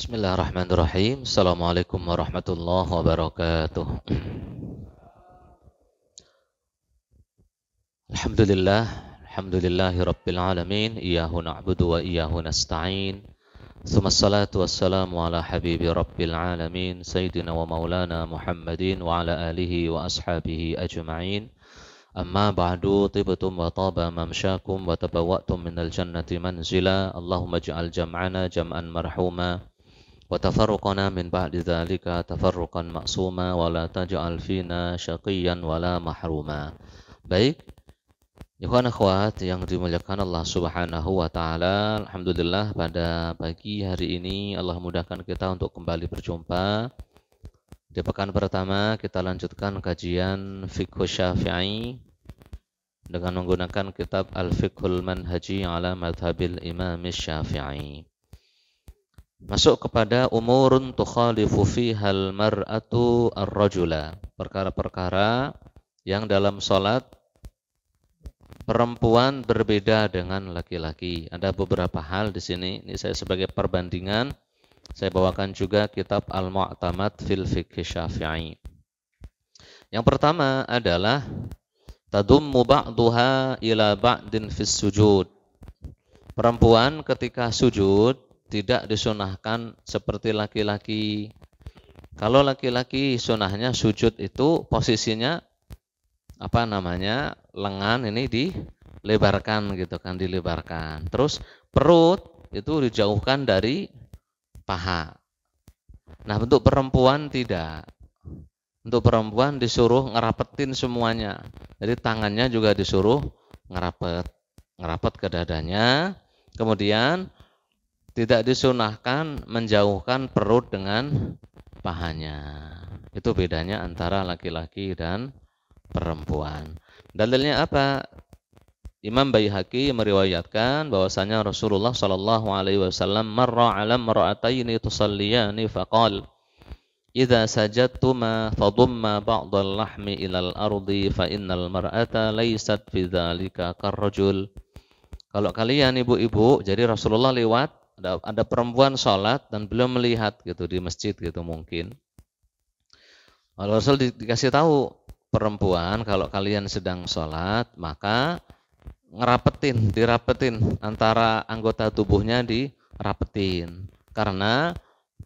Bismillahirrahmanirrahim. Assalamualaikum warahmatullahi wabarakatuh. Alhamdulillah, alhamdulillahi rabbil alamin, iyyahu na'budu wa iyyahu nasta'in. Thumma salatu wassalamu ala habibi rabbil alamin, sayyidina wa maulana Muhammadin wa ala alihi wa ashabihi ajma'in. أما بعد طبتم وطاب ممشاكم وتبوأتم من الجنة منزلا اللهم اجعل جمعنا جمعا مرحوما وتفرقنا من بعد ذلك تفرقا مقسوما ولا تجعل فينا شقيا ولا محروما baik Ikhwan akhwat yang dimuliakan Allah Subhanahu wa taala, alhamdulillah pada pagi hari ini Allah mudahkan kita untuk kembali berjumpa. Di pekan pertama kita lanjutkan kajian Fikhu Syafi'i dengan menggunakan kitab Al-Fiqhul Manhaji ala Madhabil Imam Syafi'i. Masuk kepada umurun tukhalifu fihal mar'atu ar-rajula. Perkara-perkara yang dalam sholat perempuan berbeda dengan laki-laki. Ada beberapa hal di sini. Ini saya sebagai perbandingan saya bawakan juga kitab Al-Mu'tamad fil Fiqh Syafi'i. Yang pertama adalah tadummu ba'duha ila ba'din fis sujud. Perempuan ketika sujud tidak disunahkan seperti laki-laki. Kalau laki-laki sunahnya sujud itu posisinya apa namanya lengan ini dilebarkan gitu kan dilebarkan. Terus perut itu dijauhkan dari paha. Nah untuk perempuan tidak. Untuk perempuan disuruh ngerapetin semuanya. Jadi tangannya juga disuruh ngerapet, ngerapet ke dadanya. Kemudian tidak disunahkan menjauhkan perut dengan pahanya. Itu bedanya antara laki-laki dan perempuan. Dalilnya apa? Imam Baihaqi meriwayatkan bahwasanya Rasulullah Shallallahu alaihi wasallam marra 'ala mar'ataini tusalliyani faqal Idza sajadtuma fadumma ba'dal lahmi ila al ardi fa innal mar'ata laysat fi dzalika karrajul. Kalau kalian ibu-ibu, jadi Rasulullah lewat ada ada perempuan sholat dan belum melihat gitu di masjid gitu mungkin kalau Rasul di, dikasih tahu perempuan kalau kalian sedang sholat maka ngerapetin dirapetin antara anggota tubuhnya dirapetin karena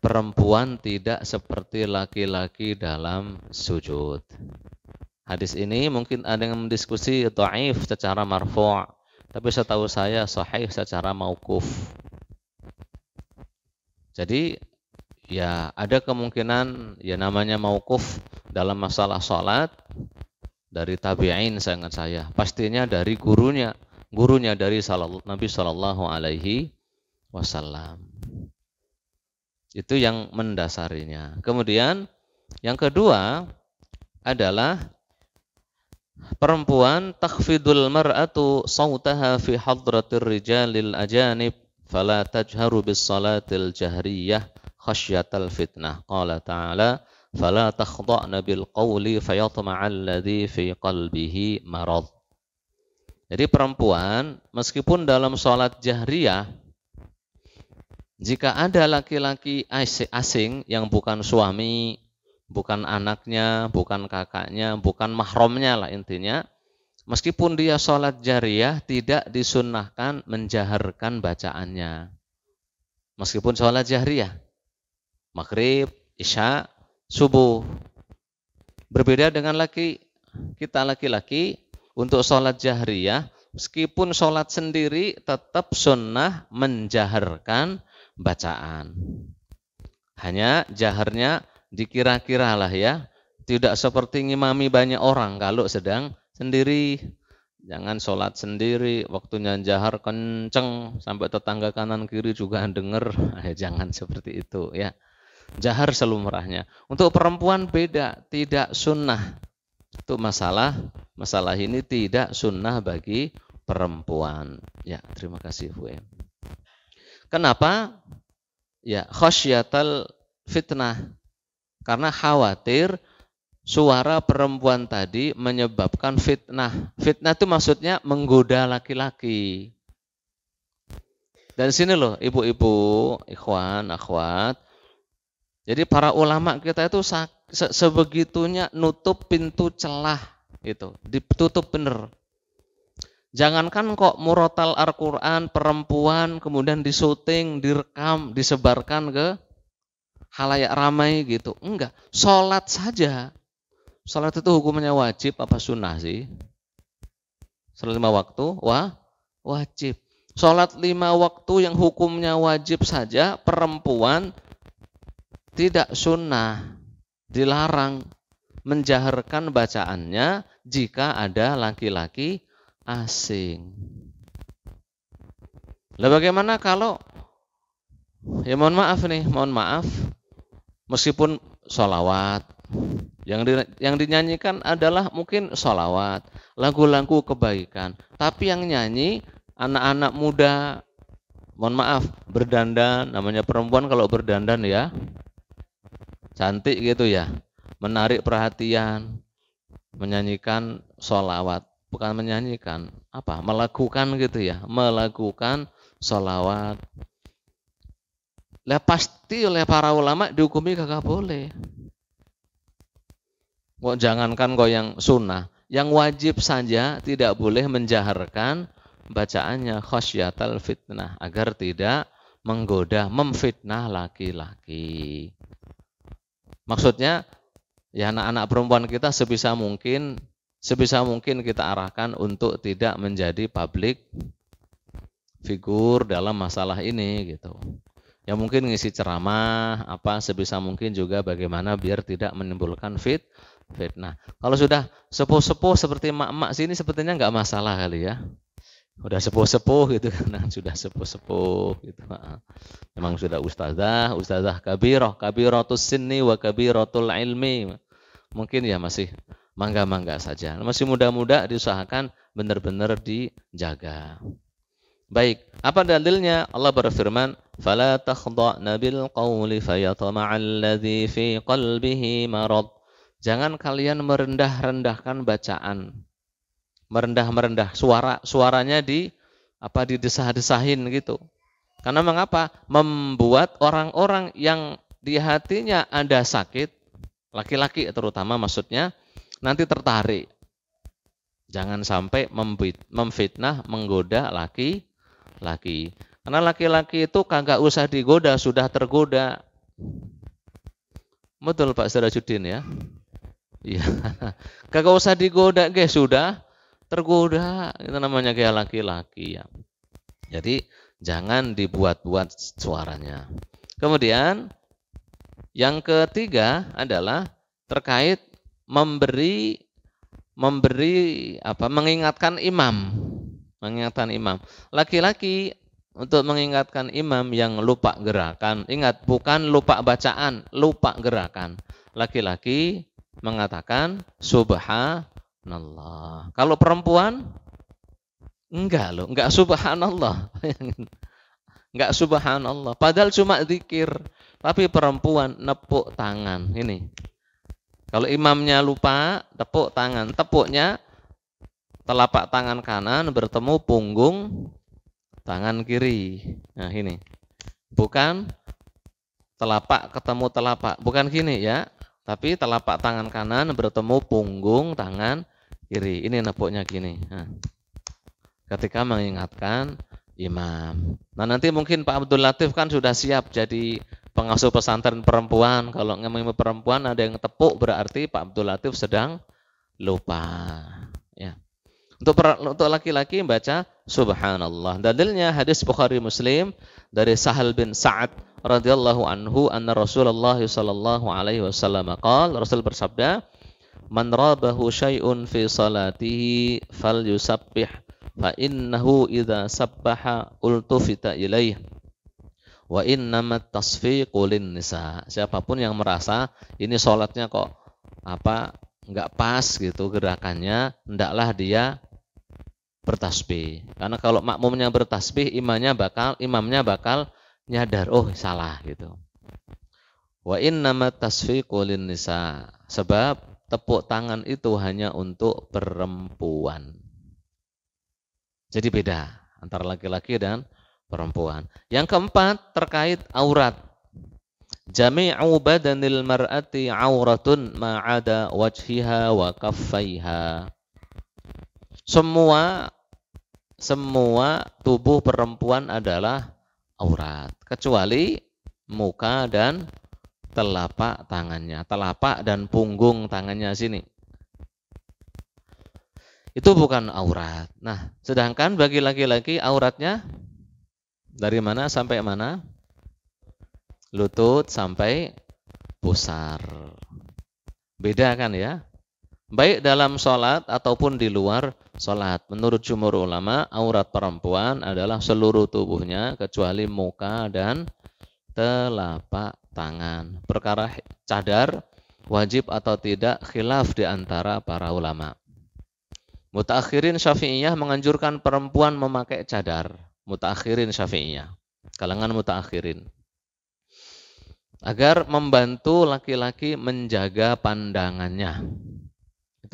perempuan tidak seperti laki-laki dalam sujud hadis ini mungkin ada yang mendiskusi taif secara marfu' tapi setahu saya sahih secara maukuf jadi ya ada kemungkinan ya namanya maukuf dalam masalah sholat dari tabi'in sangat saya. Pastinya dari gurunya, gurunya dari Nabi Shallallahu Alaihi Wasallam. Itu yang mendasarinya. Kemudian yang kedua adalah perempuan takfidul mar'atu sautaha fi hadratir rijalil ajanib fala tajharu bis salatil jahriyah khasyatal fitnah qala ta'ala fala takhda'na bil qawli fayatma'a alladhi fi qalbihi marad jadi perempuan meskipun dalam sholat jahriyah jika ada laki-laki asing yang bukan suami, bukan anaknya, bukan kakaknya, bukan mahramnya lah intinya, Meskipun dia sholat jariah tidak disunnahkan menjaharkan bacaannya. Meskipun sholat jariah, maghrib, isya, subuh. Berbeda dengan laki kita laki-laki untuk sholat jariah, meskipun sholat sendiri tetap sunnah menjaharkan bacaan. Hanya jaharnya dikira-kiralah ya, tidak seperti ngimami banyak orang kalau sedang sendiri, jangan sholat sendiri, waktunya jahar kenceng sampai tetangga kanan kiri juga dengar eh, jangan seperti itu ya. Jahar selumrahnya. Untuk perempuan beda, tidak sunnah. Itu masalah, masalah ini tidak sunnah bagi perempuan. Ya, terima kasih Bu Kenapa? Ya, khosyatal fitnah. Karena khawatir suara perempuan tadi menyebabkan fitnah. Fitnah itu maksudnya menggoda laki-laki. Dan sini loh ibu-ibu, ikhwan, akhwat. Jadi para ulama kita itu sebegitunya nutup pintu celah itu, ditutup bener. Jangankan kok murotal Al-Quran perempuan kemudian disuting, direkam, disebarkan ke halayak ramai gitu. Enggak, sholat saja Salat itu hukumnya wajib apa sunnah sih? Salat lima waktu, wah wajib. Salat lima waktu yang hukumnya wajib saja perempuan tidak sunnah, dilarang menjaharkan bacaannya jika ada laki-laki asing. Lalu bagaimana kalau ya mohon maaf nih, mohon maaf meskipun sholawat. Yang, di, yang dinyanyikan adalah mungkin sholawat, lagu-lagu kebaikan. Tapi yang nyanyi anak-anak muda, mohon maaf, berdandan, namanya perempuan kalau berdandan ya, cantik gitu ya, menarik perhatian, menyanyikan sholawat. Bukan menyanyikan, apa? Melakukan gitu ya, melakukan sholawat. Lah pasti oleh para ulama dihukumi kagak boleh. Kok jangankan kau yang sunnah, yang wajib saja tidak boleh menjaharkan bacaannya khosyatal fitnah agar tidak menggoda, memfitnah laki-laki. Maksudnya ya anak-anak perempuan kita sebisa mungkin sebisa mungkin kita arahkan untuk tidak menjadi publik figur dalam masalah ini gitu. Ya mungkin ngisi ceramah apa sebisa mungkin juga bagaimana biar tidak menimbulkan fit fitnah. Kalau sudah sepuh-sepuh seperti emak-emak sini sepertinya nggak masalah kali ya. Udah sepuh-sepuh gitu kan, nah, sudah sepuh-sepuh gitu. Memang sudah ustazah, ustazah kabiroh, kabirotus sini wa kabirotul ilmi. Mungkin ya masih mangga-mangga saja. Masih muda-muda diusahakan benar-benar dijaga. Baik, apa dalilnya? Allah berfirman, "Fala takhda'na bil qawli fayatama'a alladhi fi qalbihi marad." Jangan kalian merendah-rendahkan bacaan. Merendah-merendah suara suaranya di apa didesah-desahin gitu. Karena mengapa? Membuat orang-orang yang di hatinya ada sakit, laki-laki terutama maksudnya, nanti tertarik. Jangan sampai memfitnah, menggoda laki-laki. Karena laki-laki itu kagak usah digoda, sudah tergoda. Betul Pak Sirajudin ya. Iya. Kagak usah digoda, guys, sudah tergoda. Itu namanya kayak laki-laki ya. Jadi jangan dibuat-buat suaranya. Kemudian yang ketiga adalah terkait memberi memberi apa mengingatkan imam mengingatkan imam laki-laki untuk mengingatkan imam yang lupa gerakan ingat bukan lupa bacaan lupa gerakan laki-laki mengatakan subhanallah. Kalau perempuan enggak loh, enggak subhanallah. enggak subhanallah. Padahal cuma zikir, tapi perempuan nepuk tangan ini. Kalau imamnya lupa, tepuk tangan. Tepuknya telapak tangan kanan bertemu punggung tangan kiri. Nah, ini. Bukan telapak ketemu telapak, bukan gini ya. Tapi telapak tangan kanan bertemu punggung tangan kiri. Ini nepuknya gini. Nah. Ketika mengingatkan imam. Nah nanti mungkin Pak Abdul Latif kan sudah siap jadi pengasuh pesantren perempuan. Kalau ngomongin perempuan ada yang tepuk berarti Pak Abdul Latif sedang lupa. Ya. Untuk per, untuk laki-laki baca subhanallah. Dalilnya hadis Bukhari Muslim dari Sahal bin Sa'ad radhiyallahu anhu anna Rasulullah sallallahu alaihi wasallam qaal Rasul bersabda man rabahu syai'un fi salatihi falyusabbih fa innahu idza sabbaha ultufita ilaih wa innama tasfiqu nisa siapapun yang merasa ini salatnya kok apa nggak pas gitu gerakannya hendaklah dia bertasbih. Karena kalau makmumnya bertasbih, imamnya bakal imamnya bakal nyadar, oh salah gitu. Wa nama tasfiqu nisa. Sebab tepuk tangan itu hanya untuk perempuan. Jadi beda antara laki-laki dan perempuan. Yang keempat terkait aurat. Jami'u badanil mar'ati auratun ma'ada wajhiha wa kaffaiha. Semua semua tubuh perempuan adalah aurat kecuali muka dan telapak tangannya, telapak dan punggung tangannya sini. Itu bukan aurat. Nah, sedangkan bagi laki-laki auratnya dari mana sampai mana? Lutut sampai pusar. Beda kan ya? baik dalam sholat ataupun di luar sholat. Menurut jumhur ulama, aurat perempuan adalah seluruh tubuhnya kecuali muka dan telapak tangan. Perkara cadar wajib atau tidak khilaf di antara para ulama. Mutakhirin Syafi'iyah menganjurkan perempuan memakai cadar. Mutakhirin Syafi'iyah, kalangan mutakhirin. Agar membantu laki-laki menjaga pandangannya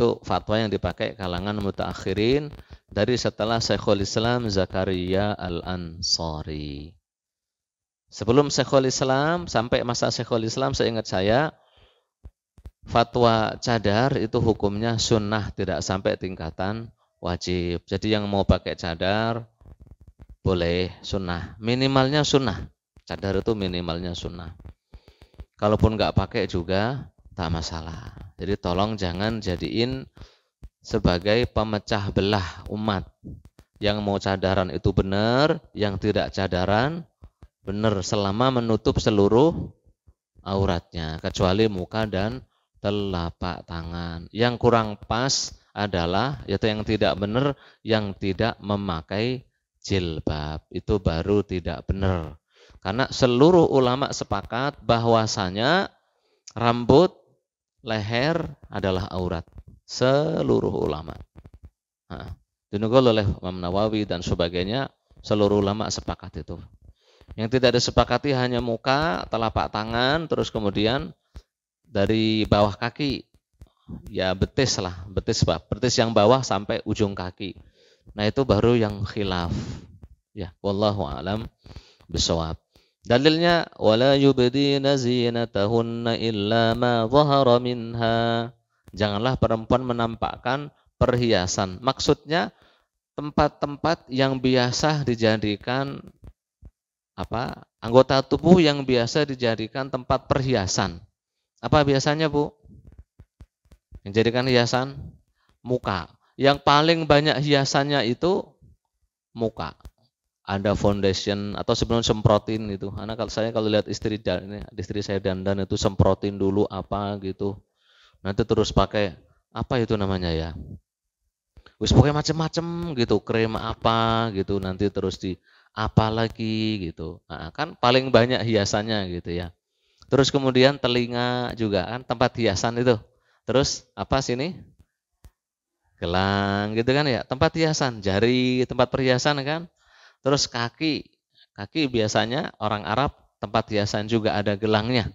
itu fatwa yang dipakai kalangan mutaakhirin dari setelah Syekhul Islam Zakaria Al-Ansari. Sebelum Syekhul Islam, sampai masa Syekhul Islam ingat saya, fatwa cadar itu hukumnya sunnah, tidak sampai tingkatan wajib. Jadi yang mau pakai cadar, boleh sunnah. Minimalnya sunnah. Cadar itu minimalnya sunnah. Kalaupun nggak pakai juga, tak masalah. Jadi tolong jangan jadiin sebagai pemecah belah umat. Yang mau cadaran itu benar, yang tidak cadaran benar selama menutup seluruh auratnya kecuali muka dan telapak tangan. Yang kurang pas adalah yaitu yang tidak benar yang tidak memakai jilbab. Itu baru tidak benar. Karena seluruh ulama sepakat bahwasanya rambut leher adalah aurat seluruh ulama. Nah, dinukul oleh Imam Nawawi dan sebagainya, seluruh ulama sepakat itu. Yang tidak disepakati hanya muka, telapak tangan, terus kemudian dari bawah kaki, ya betis lah, betis pak, betis yang bawah sampai ujung kaki. Nah itu baru yang khilaf. Ya, wallahu alam bisawab. Dalilnya wala yubdina zinatahunna illa ma dhahara minha. Janganlah perempuan menampakkan perhiasan. Maksudnya tempat-tempat yang biasa dijadikan apa? Anggota tubuh yang biasa dijadikan tempat perhiasan. Apa biasanya, Bu? Yang jadikan hiasan muka. Yang paling banyak hiasannya itu muka ada foundation atau sebelum semprotin gitu. Karena kalau saya kalau lihat istri dan istri saya dandan itu semprotin dulu apa gitu. Nanti terus pakai apa itu namanya ya? Wis pakai macam-macam gitu, krim apa gitu, nanti terus di apa lagi gitu. Nah, kan paling banyak hiasannya gitu ya. Terus kemudian telinga juga kan tempat hiasan itu. Terus apa sini? Gelang gitu kan ya, tempat hiasan, jari, tempat perhiasan kan Terus kaki, kaki biasanya orang Arab tempat hiasan juga ada gelangnya.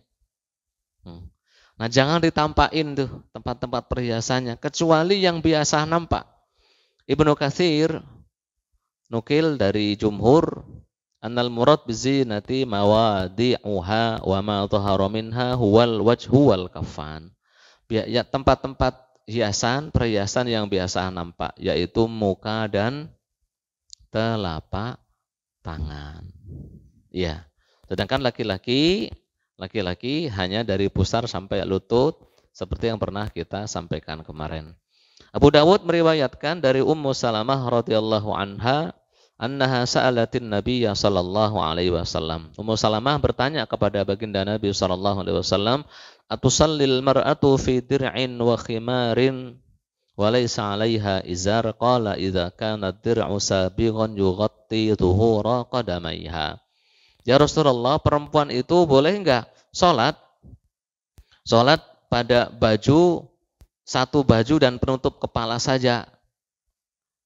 Hmm. Nah jangan ditampakin tuh tempat-tempat perhiasannya, kecuali yang biasa nampak. Ibnu Kathir nukil dari Jumhur, Annal murad bizinati mawadi'uha wa ma al minha huwal wajhu wal kafan. Ya, tempat-tempat hiasan, perhiasan yang biasa nampak, yaitu muka dan telapak tangan. Ya. Sedangkan laki-laki laki-laki hanya dari pusar sampai lutut seperti yang pernah kita sampaikan kemarin. Abu Dawud meriwayatkan dari Ummu Salamah radhiyallahu anha annaha sa'alatin nabiyya sallallahu alaihi wasallam. Ummu Salamah bertanya kepada baginda Nabi sallallahu alaihi wasallam, "Atusallil mar'atu fi dir'in wa khimarin walaysa إزار izar qala idza kana dir'u يغطي yughatti dhuhura يا Ya Rasulullah, perempuan itu boleh enggak sholat? Sholat pada baju, satu baju dan penutup kepala saja.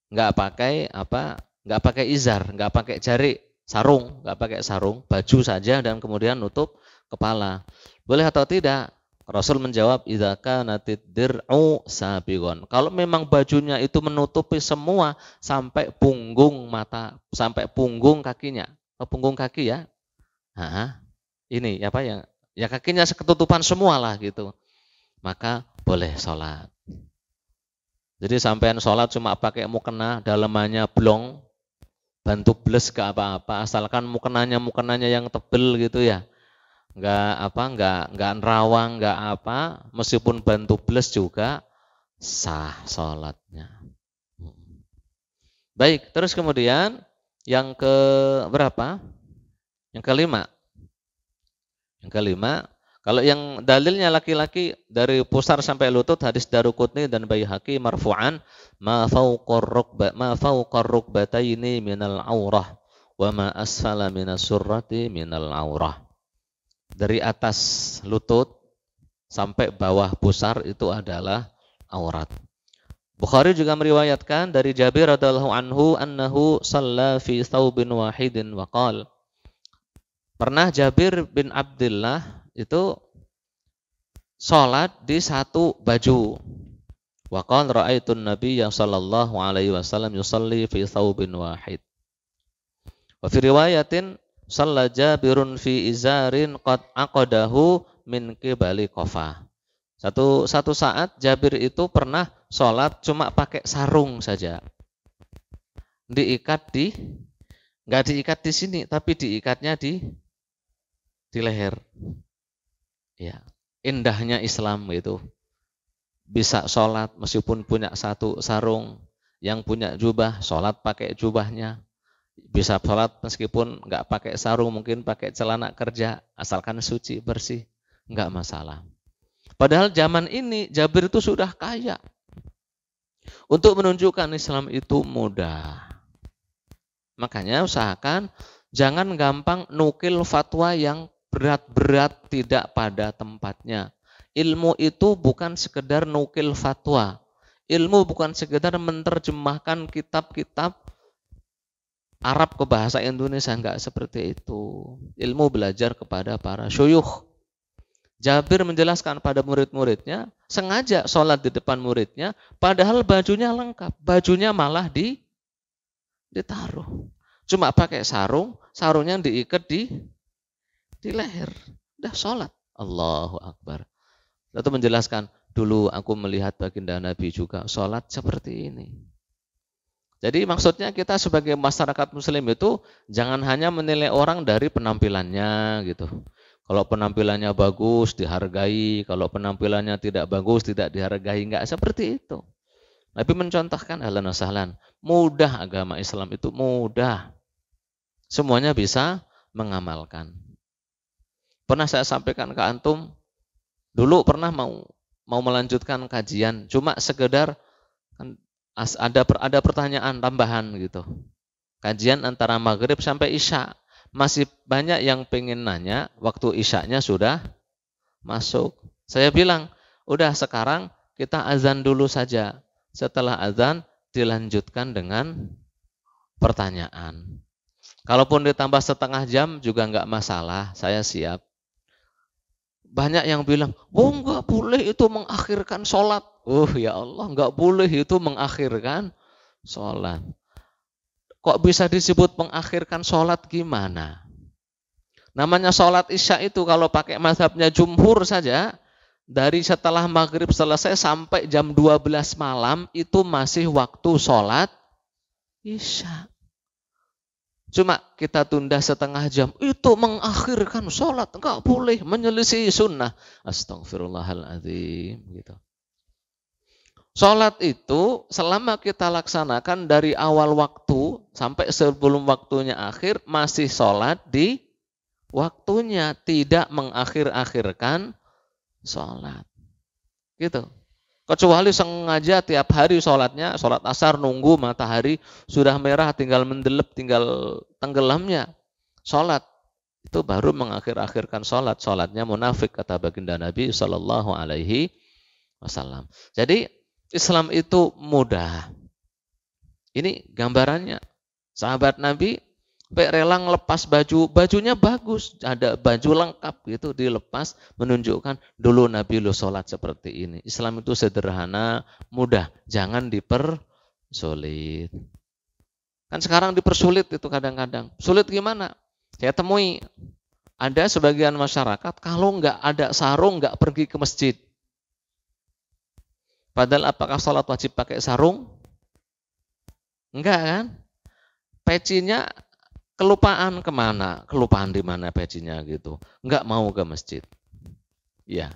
Enggak pakai apa? Enggak pakai izar, enggak pakai jari, sarung, enggak pakai sarung, baju saja dan kemudian nutup kepala. Boleh atau tidak? Rasul menjawab, "Idzaka natid dir'u sabiqon." Kalau memang bajunya itu menutupi semua sampai punggung mata, sampai punggung kakinya. Oh, punggung kaki ya. Hah? Ini apa yang Ya kakinya seketutupan semua lah gitu. Maka boleh sholat. Jadi sampean sholat cuma pakai mukena, dalemannya blong, bantu bles ke apa-apa, asalkan mukenanya mukenanya yang tebel gitu ya nggak apa nggak nggak nerawang nggak apa meskipun bantu plus juga sah sholatnya hmm. baik terus kemudian yang ke berapa yang kelima yang kelima kalau yang dalilnya laki-laki dari pusar sampai lutut hadis darukutni dan haki marfu'an ma fauqar rukba ma fauqar rukbataini minal aurah wa ma asfala minas surrati minal aurah dari atas lutut sampai bawah pusar itu adalah aurat. Bukhari juga meriwayatkan dari Jabir radhiallahu anhu annahu salla fi thawbin wahidin wa qal. Pernah Jabir bin Abdullah itu sholat di satu baju. Wa qal Nabi yang sallallahu alaihi wasallam yusalli fi thawbin wahid. Wa fi riwayatin Salla Jabirun fi izarin qad aqadahu min kebali kofa. Satu satu saat Jabir itu pernah sholat cuma pakai sarung saja. Diikat di nggak diikat di sini tapi diikatnya di di leher. Ya, indahnya Islam itu. Bisa sholat meskipun punya satu sarung, yang punya jubah sholat pakai jubahnya, bisa sholat meskipun nggak pakai sarung, mungkin pakai celana kerja, asalkan suci, bersih, nggak masalah. Padahal zaman ini Jabir itu sudah kaya. Untuk menunjukkan Islam itu mudah. Makanya usahakan jangan gampang nukil fatwa yang berat-berat tidak pada tempatnya. Ilmu itu bukan sekedar nukil fatwa. Ilmu bukan sekedar menerjemahkan kitab-kitab Arab ke bahasa Indonesia nggak seperti itu. Ilmu belajar kepada para syuyuh. Jabir menjelaskan pada murid-muridnya, sengaja sholat di depan muridnya, padahal bajunya lengkap. Bajunya malah di ditaruh. Cuma pakai sarung, sarungnya diikat di di leher. Udah sholat. Allahu Akbar. Lalu menjelaskan, dulu aku melihat baginda Nabi juga sholat seperti ini. Jadi maksudnya kita sebagai masyarakat muslim itu jangan hanya menilai orang dari penampilannya gitu. Kalau penampilannya bagus dihargai, kalau penampilannya tidak bagus tidak dihargai, enggak seperti itu. Tapi mencontohkan ahlan sahlan. Mudah agama Islam itu mudah. Semuanya bisa mengamalkan. Pernah saya sampaikan ke antum, dulu pernah mau mau melanjutkan kajian, cuma sekedar kan ada ada pertanyaan tambahan gitu. Kajian antara maghrib sampai isya masih banyak yang pengen nanya waktu isyaknya sudah masuk. Saya bilang, udah sekarang kita azan dulu saja. Setelah azan dilanjutkan dengan pertanyaan. Kalaupun ditambah setengah jam juga nggak masalah, saya siap. Banyak yang bilang, oh nggak boleh itu mengakhirkan sholat. Uh, ya Allah, nggak boleh itu mengakhirkan sholat. Kok bisa disebut mengakhirkan sholat gimana? Namanya sholat isya itu kalau pakai mazhabnya jumhur saja, dari setelah maghrib selesai sampai jam 12 malam itu masih waktu sholat isya. Cuma kita tunda setengah jam, itu mengakhirkan sholat. Enggak boleh menyelisih sunnah. Astagfirullahaladzim. Gitu. Sholat itu selama kita laksanakan dari awal waktu sampai sebelum waktunya akhir masih sholat di waktunya tidak mengakhir-akhirkan sholat. Gitu. Kecuali sengaja tiap hari sholatnya, sholat asar nunggu matahari sudah merah tinggal mendelep, tinggal tenggelamnya. Sholat itu baru mengakhir-akhirkan sholat. Sholatnya munafik kata baginda Nabi Shallallahu Alaihi Jadi Islam itu mudah. Ini gambarannya. Sahabat Nabi rela lepas baju, bajunya bagus, ada baju lengkap gitu dilepas menunjukkan dulu Nabi lo sholat seperti ini. Islam itu sederhana, mudah, jangan dipersulit. Kan sekarang dipersulit itu kadang-kadang. Sulit gimana? Saya temui ada sebagian masyarakat kalau nggak ada sarung nggak pergi ke masjid. Padahal apakah sholat wajib pakai sarung? Enggak kan? Pecinya kelupaan kemana? Kelupaan di mana pecinya gitu. Enggak mau ke masjid. Ya.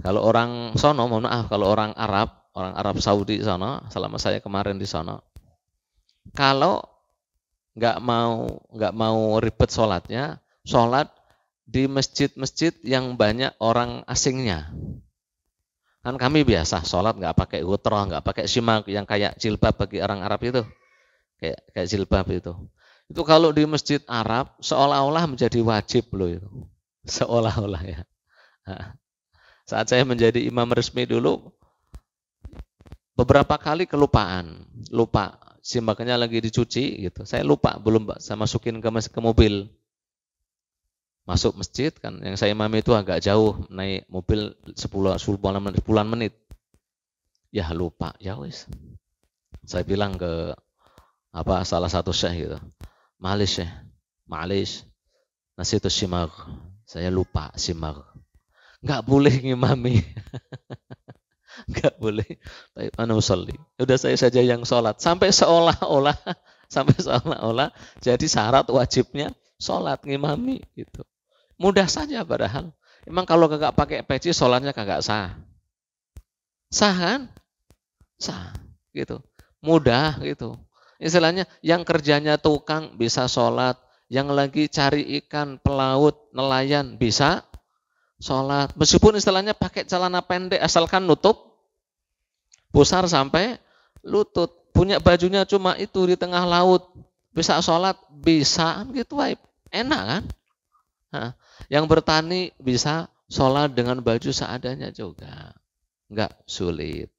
Kalau orang sono, mohon maaf, kalau orang Arab, orang Arab Saudi sono, selama saya kemarin di sono, kalau enggak mau nggak mau ribet sholatnya, sholat di masjid-masjid yang banyak orang asingnya. Kan kami biasa sholat nggak pakai hutroh, nggak pakai simak yang kayak jilbab bagi orang Arab itu, kayak kayak jilbab itu. Itu kalau di masjid Arab seolah-olah menjadi wajib loh itu, seolah-olah ya. saat saya menjadi imam resmi dulu, beberapa kali kelupaan, lupa simaknya lagi dicuci gitu. Saya lupa belum saya masukin ke ke mobil masuk masjid kan yang saya imami itu agak jauh naik mobil 10 10 menit, puluhan menit. Ya lupa, ya wis. Saya bilang ke apa salah satu syekh gitu. Malis syekh, malis. nasi itu simak, Saya lupa simak. nggak boleh ngimami. nggak boleh. Tapi mana usolli. Udah saya saja yang sholat. Sampai seolah-olah, sampai seolah-olah jadi syarat wajibnya sholat ngimami gitu. Mudah saja padahal. Emang kalau kagak pakai peci sholatnya kagak sah. Sah kan? Sah gitu. Mudah gitu. Istilahnya yang kerjanya tukang bisa sholat, yang lagi cari ikan, pelaut, nelayan bisa sholat. Meskipun istilahnya pakai celana pendek asalkan nutup pusar sampai lutut. Punya bajunya cuma itu di tengah laut. Bisa sholat, bisa kan gitu. Enak kan? Nah, yang bertani bisa sholat dengan baju seadanya juga. Enggak sulit.